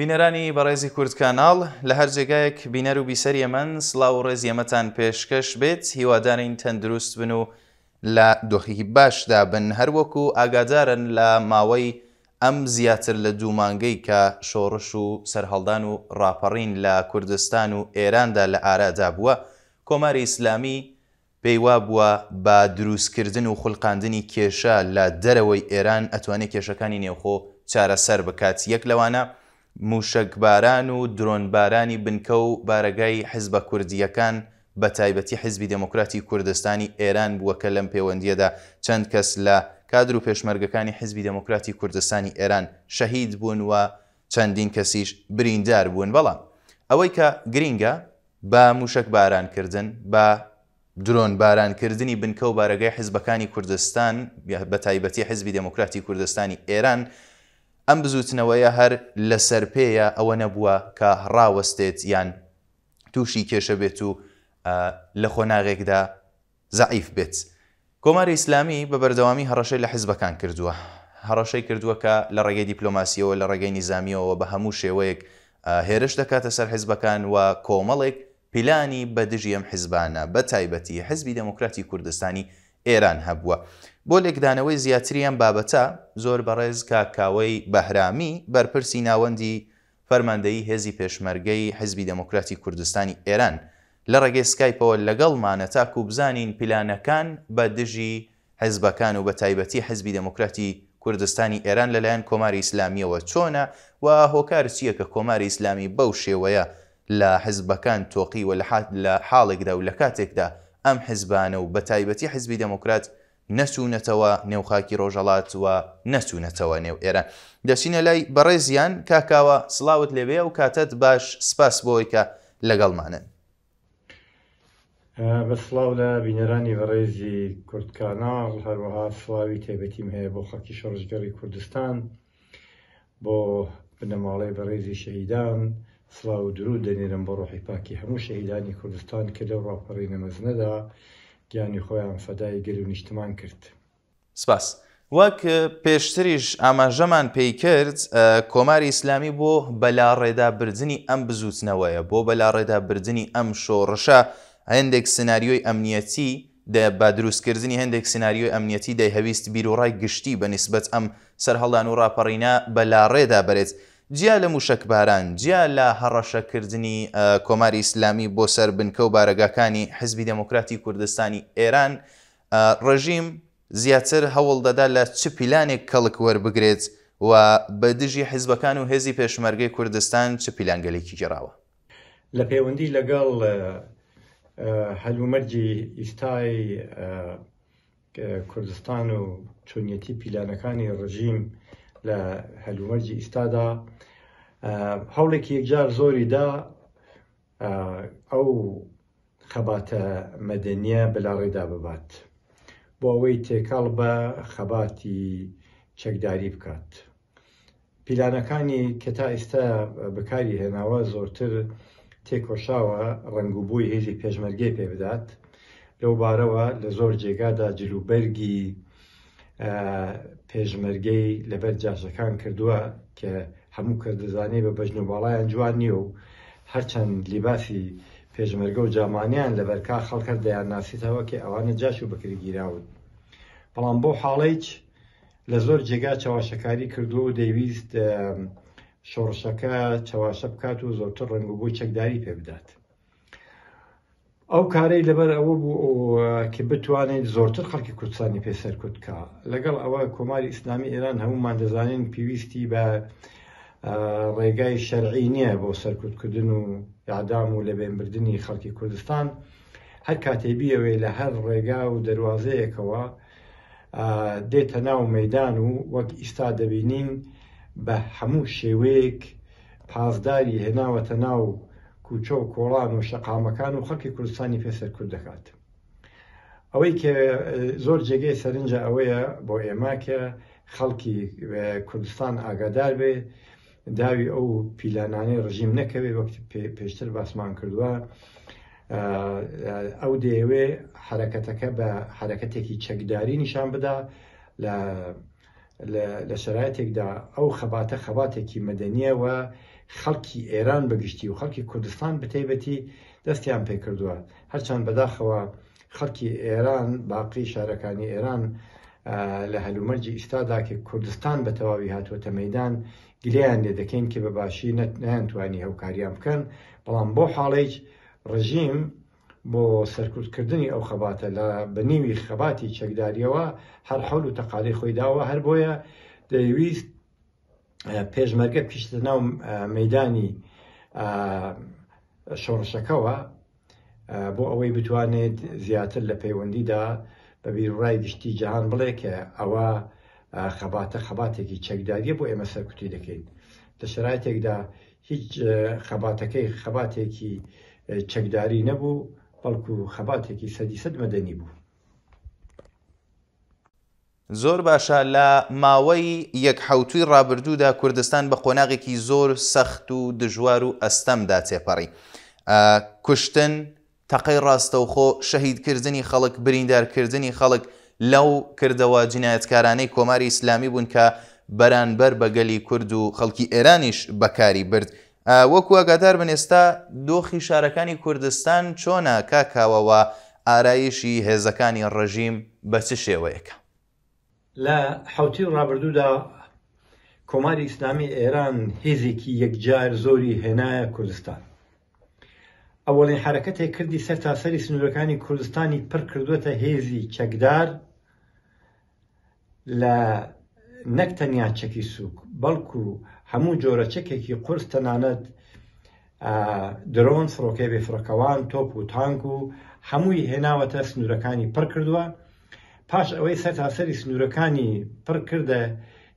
بینەرانی بەڕێزی کورد کانال لە هەر جێگایەک بینەر و بیسەری ئەمەەن سلااو و ڕێز ئەمەتان پێشکەش بێت هیوادارین تەندروست بن و لە دۆخی باشدا بن هەروەکو ئاگادارن لە ماوەی ئەم زیاتر لە دوومانگەی کە شۆڕش و سەررهڵدان و ڕاپەڕین لە کوردستان و ئێراندا لە ئارادا بووە کۆماری ئیسلامی پێیوا بووە با دروستکردن و خولقاندنی کێشە لە دەرەوەی ئێران ئەتوانێت کێشەکانی نێوخۆ چارەسەر بکات یەک لەوانە موشکباران و درۆنبارانی بنکە و بارەگای حزبە کوردیەکان بە تایبەتی حزبی دموکراتی کوردستانی ئێران بووە کە لەم پەیوەندیەدا چەند کەس لە کادر و پێشمەرگەکانی حزبی دموکراتی کوردستانی ئێران شەهید بوون و چەندین کەسیش بریندار بوون بەڵام ئەوەی کە گرینگە بە موشک بارانکردن بە درۆن بارانکردنی بنکە و بارەگەی حزبەکانی کوردستان بە تایبەتی حزبی دموکراتی کوردستانی ئێران ئەم بزوتنەوەیە هەر لە سەرپێیە ئەوە نەبووە کە ڕاوەستێت یان تووشی کێشە بێت و لە خۆناغێکدا زعیف بێت. کۆماری ئیسلامی بە بەردەوامی هەڕەشەی لە حیزبەکان کردووە. هەڕەشەی کردووە کە لە ڕێگەی دیپلۆماسیەوە لە ڕێگەی نظامیەوە بە هەموو شێوەیەک هێرش دەکاتە سەر حیزبەکان و کۆمەڵێک پیلانی بە دژی ئەم حیزبانە بە تایبەتی حزبی دموکراتی کوردستانی ئێران هەبووە. بۆ لێکدانەوەی زیاتریان بابەتە زۆر بەڕێز کاکاوەی بەهرامی بەرپرسی ناوەندی فەرماندەی هێزی پێشمەرگەی حزبی دموکراتی کوردستانی ئێران لە ڕێگەی سکایپەوە لەگەڵمانە تاکو بزانین پلانەکان بە دژی حزبەکان و بە تایبەتی حزبی دموکراتی کوردستانی ئێران لەلایەن کۆماری ئیسلامیەوە چۆنە و هۆکار چییە کە کۆماری ئیسلامی بەو شێوەیە لە حزبەکان تۆقی و لە حاڵێکدا و لە کاتێکدا ئەم حزبانە و بە تایبەتی حزبی دموکرات نەچوونەتەوە نێوخاکی ڕۆژەڵات وە نەچوونەتەوە نێو ئێرە دەچینە لای بەڕێزیان کاکاوە سلااوت لێوێ و کاتت باش سپاس بۆی کە لەگەڵمانن بەسلااو لە بینەرانی بەڕێزی کورتکانال هەروەها سلاوی تێبەتیم هەیە بۆ خەکی شۆڕژگەری کوردستان بۆ بنەماڵی بەڕێزی شەیدان سلااو درو دەنێرم بۆ ڕۆحی پاکی هەموو شەیدانی کوردستان کە لەو ڕاپەڕی نەمەزنەدا گیانی خۆیان فەدای گەری و نیشتمان کرد سپاس وەک پێشتریش ئاماژەمان پێی کرد کۆماری ئیسلامی بۆ بەلا ڕێدا بردننی ئەم بزوتنەوەیە بۆ بەلا ڕێدا بردننی ئەم شۆڕشە هەندێک سناریۆی ئەمنیەتی بە دروستکردنی هەندێک سناریۆی ئەمنیەتی دای هەویست بیرۆڕای گشتی بە نسبت ئەم سەررهڵدان و ڕاپەڕینا بەلا ڕێدا بێت جیا لە موشکباران جیا لە هەڕەشەکردنی کۆماری ئیسلامی بۆ سەر بنکە و بارگەکانی حزبی دموکراتی کوردستانی ئێران ڕژیم زیاتر هەوڵ دەدا لە چ پیلانێک کەڵک وەربگرێت و بەدژی حیزبەکان و هێزی پێشمەرگەی کوردستان چ پیلانگەلێکی گەراوە لە پەیوەندی لەگەڵ هەلومەرجی ئیستای کوردستان و چونیەتی پیلانەکانی ڕژیم لە هەلومەرجی ئیستادا هەوڵێکی یەکجار زۆریدا ئەو خەباتە مەدەنیە بلاڕێدا ببات بۆ ئەوەی تێکاڵ بە خەباتی چەکداری بکات. پیلانەکانی کە تا ئێستا بەکاری هێناوە زۆرتر تێکۆشاوە ڕنگوبووی هێزی پێشمەرگی پێ بدات لەو بارەوە لە زۆر جێگادا جلوبەرگی پێشمەرگەی لەبەر جاشەکان کردووە کە هەموو کردزانانی بە بەژن و باڵایان جوان نییە و هەرچەند لیباسی پێشمەرگە و جامانیان لە بەرکا خەڵکە دەیان ناسیتەوە کە ئەوانە جاش و بەکری گیراون بەڵام بۆ حاڵیچ لە زۆر جێگا چاواشەکاری کردو و دەیویست شۆڕشەکە چاواشە بکات و زۆرتر ڕنگ و بۆی چەکداری پێ بدات ئەو کارەی لەبەر ئەوە بوو کە بتوانین زۆرتر خەڵکی کوردستانی پێسەر کوردکە لەگەڵ ئەوە کۆماری ئیسلامی ئێران هەمومان دەزانین پێویستی بە ڕێگای شەرعی نییە بۆ سەرکوتکردن و یادام و لەبێنبردننی خەڵکی کوردستان هەر کاتێبیەوەی لە هەر ڕێگا و دەواازەیەکەوە دێتە ناو مەدان و وەک ئیستا دەبینین بە هەموو شێوەیەک پازداری هێناوەتە ناو کوچە و کۆڵان و شەقامەکان و خەڵکی کوردستانی پێسەر کورد دەکات ئەوەی کە زۆر جێگەی سەرنجە ئەوەیە بۆ ئێماکە خەڵکی کوردستان ئاگادار بێ داوی ئەو پیلانانی ڕژیم نەکەوێ وەکتی پێشتر باسمان کردووە ئەو دەیەوێ حرەکەتەکە بە حرەکەتێکی چەکداری نیشان بدا لە لە شرایەتێکدا ئەو خەباتە خەباتێکی مەدەنیەوە خەڵکی ئێران بەگشتی و خەڵکی کوردستان بتیبەتی دەستیان پێ کردووە هەرچەند بەداخەوە خەڵکی ئێران باقی شارەکانی ئێران لە هەلومەرجی ئیستادا کە کوردستان بە تەواوی هاتووەتە مەدان گلیان لێ دەکەین کە بەباشی نەتوانی هەوکاریان بکەن بەڵام بۆ حاڵێک ڕژیم بۆ سەرکوتکردنی ئەو خەباتە لە بنیوی خەباتی چەکداریەوە هەر حول و تەقالی خۆیداوە هەر بۆیە دەیویست پێشمەرگە پیشتە ناو مەدانی شۆڕشەکەەوە بۆ ئەوەی بتوانێت زیاتر لە پەیوەندیدا بە بیرڕای گشتی جیهان بڵێ کە ئەوە خەباتە خەباتێکی چەکداریە بۆ ئێمە سەرکوتی دەکەین لە شرایەتێکدا هیچ خەباتەکەی خەباتێکی چەکداری نەبوو بەڵکو خەباتێکی سەدی سەد مەدەنی بوو زۆر باشە لە ماوەی یەکحوتوی ڕابردوودا کوردستان بە قۆناغێکی زۆر سەخت و دژوار و ئەستەمدا تێپەڕی کوشتن تەقەی ڕاستەوخۆ شەهیدکردنی خەڵک بریندارکردنی خەڵک لەو کردەوە جینایەتکارانەی کۆماری ئیسلامی بوون کە بەرانبەر بەگەلی کورد و خەڵکی ئێرانیش بەکاری برد وەکو ئەگادار بن ئێستا دۆخی شارەکانی کوردستان چۆنە کاکاوەوە ئارایشی هێزەکانی ڕژیم بە چ شێوەیەەکە لە حوتی ڕابردوودا کۆماری ئیسلامی ئێران هێزێکی یەکجار زۆری هێنایە کوردستان ئەوەڵین حرەکەتێک کردی سەر تاسەری سنوورەکانی کوردستانی پڕ کردوەتە هێزی چەکدار لە نەکتەنیا چەکی سوک بەڵکو هەموو جۆرە چەکێکی قرس تەنانەت درۆن فڕۆکێ بێفرەکەوان تۆپ و تانک و هەمووی هێناوەتە سنوورەکانی پڕ کردووە پاش ئەوەی سەر تاسەری سنوورەکانی پڕ کردە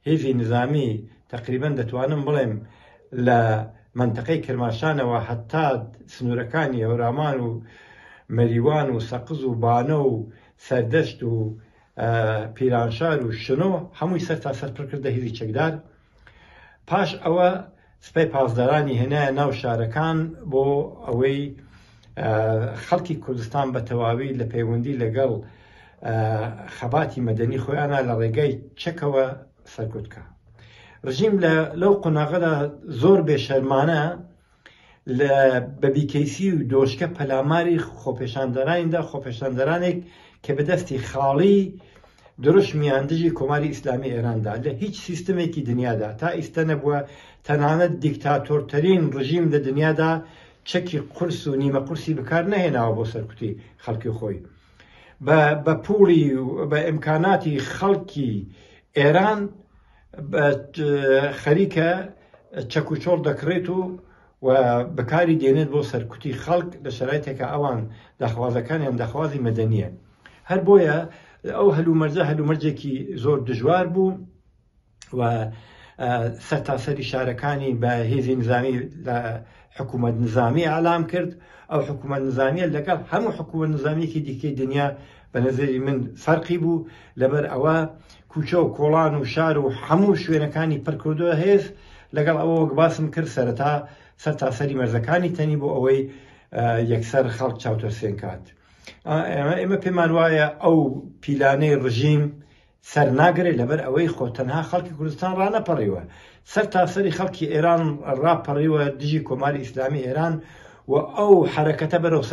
هێزی نظامی تقریبن دەتوانم بڵێم لە منطقەی کرماشانەوە حتا سنوورەکانی هەورامان و مەریوان و سەقز و بانە و سەردەشت و پیرانشار و شنۆ هەمووی سەر تا سەر پڕکردە هیزی چەکدار پاش ئەوە سپی پازدارانی هێنایە ناو شارەکان بۆ ئەوەی خەڵکی کوردستان بە تەواوی لە پەیوەندی لەگەڵ خەباتی مەدەنی خۆیانە لە ڕێگای چەکەوە سەرکوتکە ڕژیم لەو قۆناغەدا زۆر بێشەرمانە لە بەبیکەیسی و دۆشکە پەلاماری خۆپێشاندەرانیدا خۆپێشاندەرانێک کە بەدەستی خاڵی دروش میاندژی کۆماری ئیسلامی ئێراندا لە هیچ سیستمێکی دنیادا تا ئیستا نەبووە تەنانەت دیکتاتۆرترین ڕژیم لە دنیادا چەکی قرس و نیمە قورسی بکار نەهێناوە بۆ سەرکوتی خەڵکی خۆی بە پوڵی بە ئیمکاناتی خەڵکی ئێران خەریکە چەکوچۆڵ دەکرێت و بەکاری دێنێت بۆ سەرکوتی خەڵک لە شرایتێکە ئەوان داخوازەکانیان داخوازی مەدەنیە هەر بۆیە ئەو هەلومەرجە هەلومەرجێکی زۆر دژوار بوو و سەر تاسەری شارەکانی بە هێزی نظامی حکوومەت نظامی ئالام کرد ئەو حکوومەت نظامیە لەگەڵ هەموو حکوومەت نظامێکی دیکەی دنیا بە نظری من فەرقی بوو لەبەر ئەوە کوچە و کۆڵان و شار و هەموو شوێنەکانی پڕکردوە هێز لەگەڵ ئەوە وەک باسم کرد سەرەتا سەر تاسەری مەرزەکانی تەنی بۆ ئەوەی یەکسەر خەڵک چاوتە سێنکات. ئێمە پێمان وایە ئەو پیلانەی ڕژیم سەر ناگرێت لەبەر ئەوەی خۆتەنها خەڵکی کوردستان ڕانەپەڕیوە سەر تاسەری خەڵکی ئێران ڕاپەڕیوە دژی کۆماری ئیسلامی ئێران و ئەو حرەکەتە بەرەو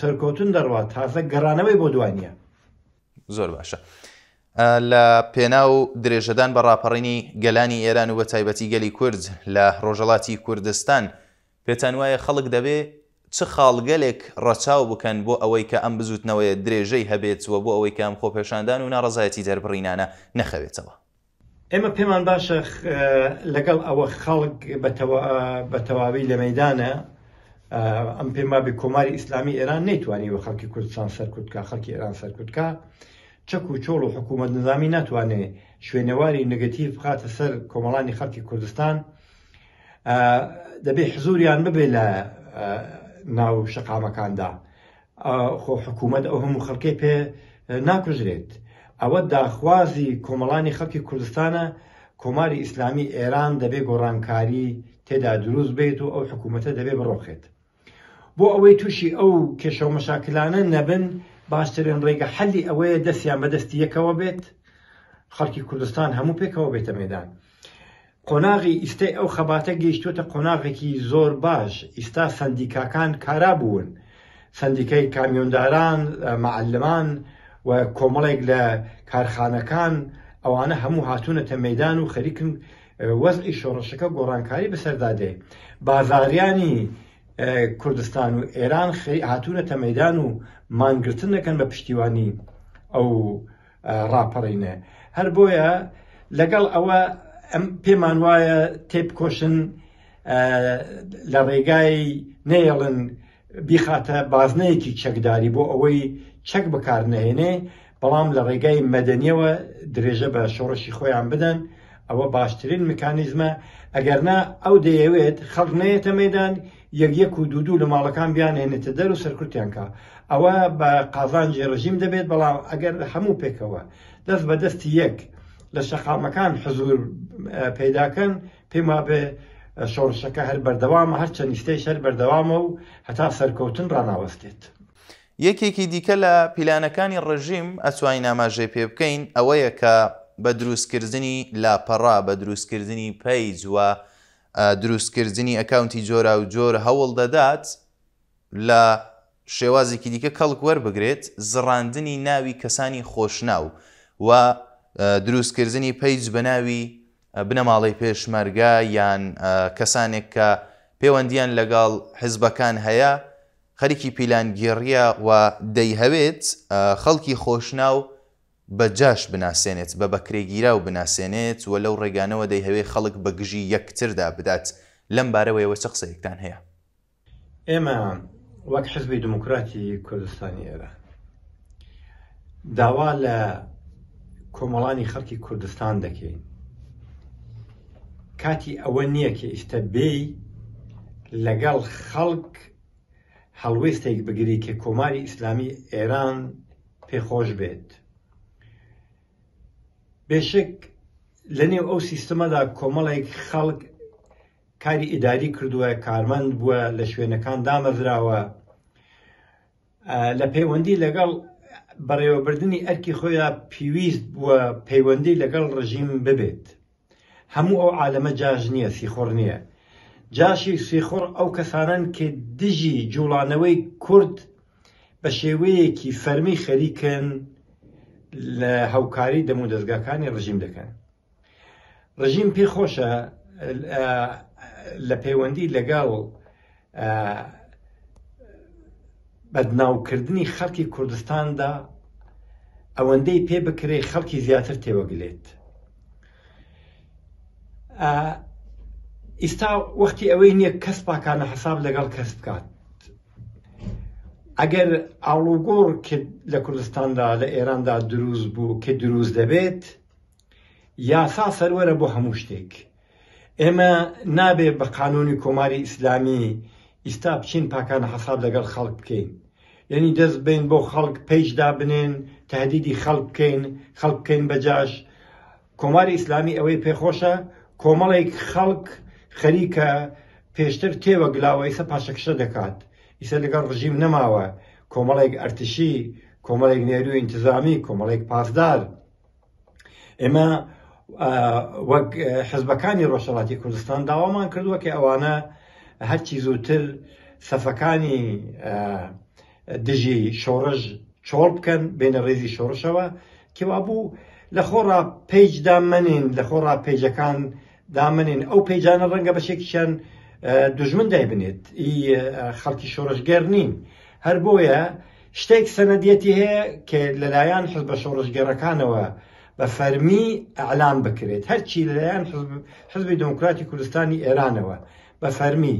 سەرکەوتن دەڕوات تازە گەڕانەوەی بۆ دوانە زۆر باشە. لە پێنا و درێژەدان بە ڕاپەڕینی گەلانی ئێران و بە تایبەتی گەلی کورد لە ڕۆژەڵاتی کوردستان پێتان وایە خەڵک دەبێ چ خاڵگەلێک ڕەچاو بکەن بۆ ئەوەی کە ئەم بزوتنەوەی درێژەی هەبێت وە بۆ ئەوەی کە ئەم خۆپێشاندان و ناڕزایەتی دەربڕینانە نەخەوێتەوە. ئێمە پێمان باشە لەگەڵ ئەوە خەڵک بە تەواوی لە مەدانە ئەم پێما بێ کۆماری ئیسلامی ئێران نەیتوانیوە خەڵکی کوردستان سەرکوتکە خەڵکی ئێران سەرکوتکە چەک و چۆڵ و حکوومەت نظامی ناتوانێت شوێنەواری نگەتیڤ بخاتە سەر کۆمەڵانی خەڵکی کوردستان دەبێ حزوریان ببێ لە ناو شقامەکاندا خۆ حکوومەت ئەو هەموو خەڵکی پێ ناکوژرێت. ئەوە داخوازی کۆمەڵانی خەڵکی کوردستانە کۆماری ئیسلامی ئێران دەبێ گۆڕانکاری تێدا دروست بێت و ئەو حکوومەتە دەبێ بڕۆخێت بۆ ئەوەی تووشی ئەو کێشە و مەشاکلانە نەبن باشترین ڕێگە حەلی ئەوەیە دەستیان بەدەستی یەکەوە بێت خەڵکی کوردستان هەموو پێکەوە بێتە مێدان قۆناغی ئیستی ئەو خەباتە گەیشتوتە قۆناغێکی زۆر باش ئیستا سندیکاکان کارا بوون سندیکای کامیۆنداران معلمان و کۆمەڵێک لە کارخانەکان ئەوانە هەموو هاتوونەتە مەدان و خەریکم وەزعی شۆڕشەکە گۆڕانکاری بەسەردادێ بازاریانی کوردستان و ئێران خی هاتوونەتە مەدان و مانگرتن دەکەن بە پشتیوانی ئەو ڕاپەڕینە هەر بۆیە لەگەڵ ئەوە ئەم پێمان وایە تێبکۆشن لە ڕێگای نێڵن بیخاتە بازنەیەکی چەکداری بۆ ئەوەی چەک بەکارنەهێنێ بەڵام لە ڕێگای مەدەنیەوە درێژە بە شۆڕشی خۆیان بدەن ئەوە باشترین مکانیزمە ئەگەرنا ئەو دەیەوێت خەڵنەیەتە مەدان یەک و دوودوو لە ماڵەکان بیانێنێتە دەر و سەرکرتیانکە ئەوە بە قازانجی ڕژیم دەبێت بەڵام ئەگەر هەموو پێکەوە دەست بە دەستی یەک لە شەقامەکان حزور پیداکەن پێم وابێ شۆڕشەکە هەر بەردەوامە هەرچەند نیشتەی شەر بەردەوامە و هەتا سەرکەوتن ڕناوەستێت. یەکێکی دیکە لە پیلانەکانی ڕژیم ئەسوای ناماژێ پێ بکەین ئەوەیە کە بە دروستکردنی لاپەڕا بە دروستکردنی پەیجووە دروستکردنی ئەکاونتی جۆرا و جۆر هەوڵ دەدات لە شێوازێکی دیکە کەڵک وەربگرێت زڕاندنی ناوی کەسانی خۆشناو و دروستکردنی پەیج بە ناوی بنەماڵی پێشمەرگا یان کەسانێک کە پەیوەندیان لەگەڵ حزبەکان هەیە خەریکی پیلانگیێڕیە و دەیهەوێت خەڵکی خۆشناو بەجاش بناسێنێت بە بەکرێگیرا و بناسێنێت وە لەو ڕێگانەوە دەیهوێ خەڵک بەگژی یەکتردا بدات لەم بارەوەیەوە چە قسەیەکتان هەیە ئێمە وەک حزبی دموکراتی کوردستانی ئێرە داوا لە کۆمەڵانی خەڵکی کوردستان دەکەین کاتی ئەوە نییە کە ئیشتە بێی لەگەڵ خەڵک هەڵوێستێک بگری کە کۆماری ئیسلامی ئێران پێخۆش بێت. بێشک لەنێو ئەو سیستەمەدا کۆمەڵێک خەڵک کاری ئیداری کردووە کارمەند بووە لە شوێنەکان دامەزراوە لە پەیوەندی لەگەڵ بەڕێوەبردننی ئەرکی خۆیان پێویست بووە پەیوەندی لەگەڵ ڕژیم ببێت. هەموو ئەو عالەمە جاژ نییە سیخۆر نییە. جاشی سیخۆر ئەو کەسانن کە دژی جوڵانەوەی کورد بە شێوەیەکی فەرمی خەریکن لە هەوکاری دەمو دەستگاکانی ڕژیم دەکەن. ڕژیم پێخۆشە لە پەیوەندی لەگەڵ بەدناوکردنی خەڵکی کوردستاندا ئەوەندەی پێ بکرێ خەڵکی زیاتر تێوەگلێت. ئیستا وەختی ئەوەی نییە کەس پاکانە حساب لەگەڵ کەس بکات ئەگەر ئاڵوگۆڕ لە کوردستاندا لە ئێراندا دروست بوو کە دروست دەبێت یاسا سەروەرە بۆ هەموو شتێک ئێمە نابێ بە قانونی کۆماری ئیسلامی ئیستا بچین پاکانە حساب لەگەڵ خەڵک بکەین یعنی دەست بین بۆ خەڵک پێیشدا بنێن تهدیدی خەڵک بکەین خەڵک بکەین بەجاش کۆماری ئیسلامی ئەوەی پێخۆشە کۆمەڵێک خەڵک خەریکە پێشتر تێوە گلاوە ئیسە پاشەکشە دەکات ئیسە لەگەڵ ڕژیم نەماوە کۆمەڵێک ئەرتشی کۆمەڵێک نێروی ئینتظامی کۆمەڵێک پاسدار ئێمە وەک حزبەکانی ڕۆژەڵاتی کوردستان داوامان کردووە کە ئەوانە هەرچی زووتر سەفەکانی دژی شۆڕژ چۆڵ بکەن بینە ڕێزی شۆڕشەوە کێوا بوو لە خۆڕا پیجدا منین لە خۆڕا پیجەکان دامنین ئەو پەیجانە ڕەنگە بەشێکیان دژمن دای بنێت ئی خەڵکی شۆڕشگەر نین هەر بۆیە شتێک سەنەدیەتی هەیە کە لەلایەن حز بە شۆڕژگەرەکانەوە بە فەرمی ئەعلان بکرێت هەرچی لەلایەن حزبی دموکراتی کوردستانی ئێرانەوە بە فەرمی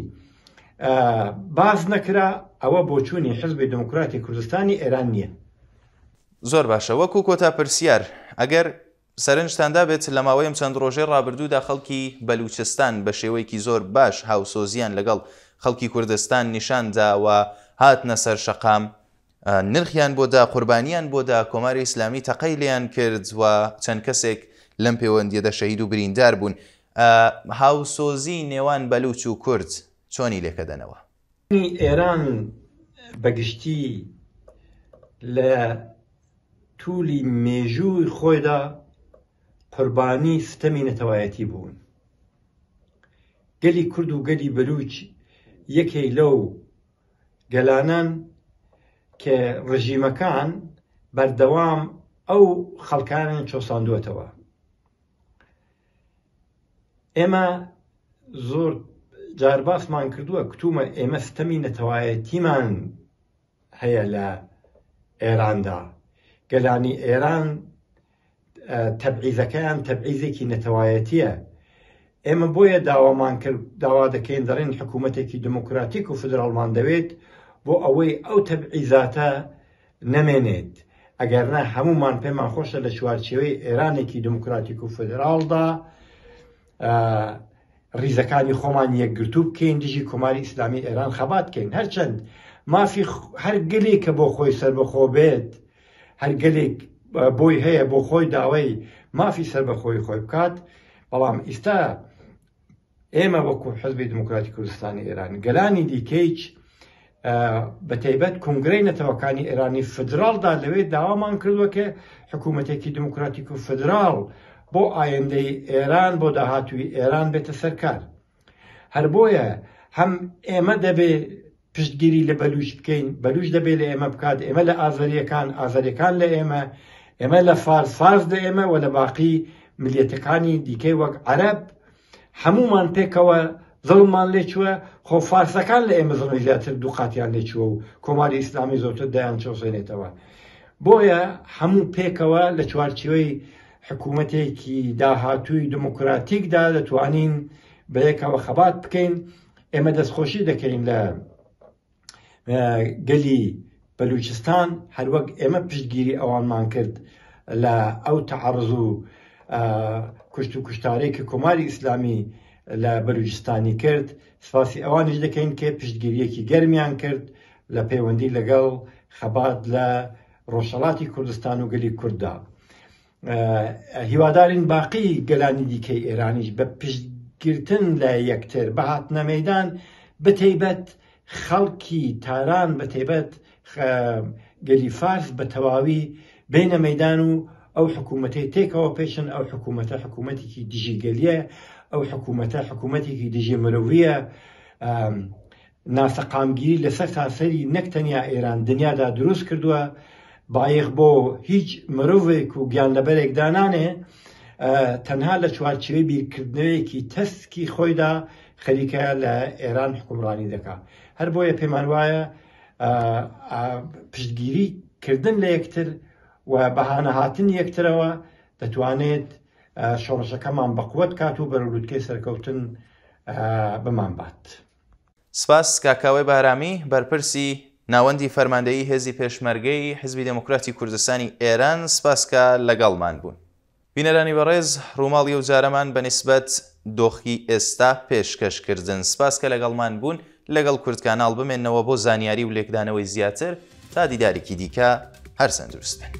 باز نەکرا ئەوە بۆچوونی حزبی دموکراتی کوردستانی ئێران نییە زۆر باشە وەکو کۆتا پرسیار ئەگەر سەرنجتاندا بێت لە ماوەیم چەند ڕۆژێ ڕابردوودا خەڵکی بەلوچستان بە شێوەیەکی زۆر باش هاوسۆزیان لەگەڵ خەڵکی کوردستان نیشانداوە هاتنە سەر شەقام نرخیان بۆدا قوربانیان بۆدا کۆماری ئیسلامی تەقەی لیان کرد و چەند کەسێک لەم پەیوەندیەدە شەید و بریندار بوون هاوسۆزی نێوان بەلوچ و کورد چۆنی لێکەدەنەوە ئێران بەگشتی لە تولی مێژووی خۆیدا قوربانی ستەمی نەتەوایەتی بوون گەلی کورد و گەلی بەلوچ یەکەی لەو گەلانان کە ڕژیمەکان بەردەوام ئەو خەڵکانن چۆساندوێتەوە ئێمە زۆر جارباسمان کردووە کتومە ئێمە ستەمی نەتەوایەتیمان هەیە لە ئێراندا گەلانی ئێران تەبعیزەکەیان تەبعیزێکی نەتەوایەتیە ئێمە بۆیە داوامان داوا دەکەین دەڕێن حکوومەتێکی دموکراتیک و فدرالمان دەوێت بۆ ئەوەی ئەو تەبعیزاتە نەمێنێت ئەگەرنا هەمومان پێمان خۆشە لە چوارچەوەی ئێرانێکی دموکراتیک و فدرالدا ریزەکانی خۆمان یەکگرتوو بکەین دژی کۆماری ئیسلامی ئێران خەباتکەین هەرچەند مافی هەر گەلێک کە بۆ خۆی سەر بەخۆ بێت هەر گەلێک بۆی هەیە بۆ خۆی داوای مافی سەر بە خۆی خۆی بکات بەڵام ئیستا ئێمە وەکو حزبی دموکراتی کوردستانی ئێران گەلانی دیکەیچ بە تایبەت کنگرەی نەتەوەکانی ئێرانی فدرالدا لەوێ داوامان کردووە کە حکوومەتێکی دموکراتیک و فدرال بۆ ئایندەی ئێران بۆ داهاتوی ئێران بێتە سەرکار هەر بۆیە هەم ئێمە دەبێ پشتگیری لە بەلوش بکەین بەلوش دەبێت لە ئێمە بکات ئێمە لە ئازریەکان ئازریەکان لە ئێمە ئێمە لە فارفاز دەئێمە و لە باقی ملیەتەکانی دیکەی وەک عەرب هەمومان پێکەوە زڵمان لێ چووە خۆ فارسەکان لە ئێمە زڵی زیاتر دووقاتیان لێ چووە و کۆماری ئیسلامی زۆرتر دایان چۆزێنێتەوە بۆیە هەموو پێکەوە لە چوارچیەوەی حکوومەتێکی داهاتووی دموکراتیکدا دەتوانین بەیەکەوە خەبات بکەین ئێمە دەستخۆشی دەکەین لە گەلی بەلوچستان هەروەک ئێمە پشتگیری ئەوانمان کرد لە ئەو تەعرض و کوشت و کوشتارێکی کۆماری ئیسلامی لە بەلوجستانی کرد سپاسی ئەوانش دەکەین کێ پشتگیریەکی گەرمیان کرد لە پەیوەندی لەگەڵ خەبات لە ڕۆژەڵاتی کوردستان و گەلی کووردا هیوادارین باقی گەلانی دیکەی ئێرانیش بە پشتگرتن لە یەکتر بەهات نەمەدان بتەیبەت خەڵکی تاران بەتیبەت گەلیفاش بە تەواوی بینە مەدان و ئەو حکوومەتی تێکەوە پێشن ئەو حکوومەتە حکوومەتێکی دژیگەلیە ئەو حکوومەتە حکوومەتێکی دژێ مرۆڤە ناسەقامگیری لەسەر تاسەری نەکتەنیا ئێران دنیادا دروست کردووە بایەخ بۆ هیچ مرۆڤێک و گیان لەبەرێک دانانێ تەنها لە چوارچوی بیرکردنەوەیەکی تەسکی خۆیدا خەریکە لە ئێران حکومڕانی دەکا هەر بۆیە پەیمان وایە پشتگیری کردن لە یەکتر و بەهانە هاتن یەکترەوە دەتوانێت شۆڕشەکەمان بەقوت کات و بەرولوتکەی سەرکەوتن بمان بات. سپاس کاکاوی بارامی بەرپرسی ناوەندی فەرماندەی هێزی پێشمەرگەی حزبی دموکراتی کوردستانی ئێران سپاسکە لەگەڵمان بوون. بینەرانی بەڕێز ڕووماڵی و جارەمان بەنسبەت دۆخی ئێستا پێشکەشکردن سپاسکە لەگەڵمان بوون، لەگەڵ کورتکانال بمێنەوە بۆ زانیاری و لێکدانەوەی زیاتر تا دیدارێکی دیکە هەرسەندروستن.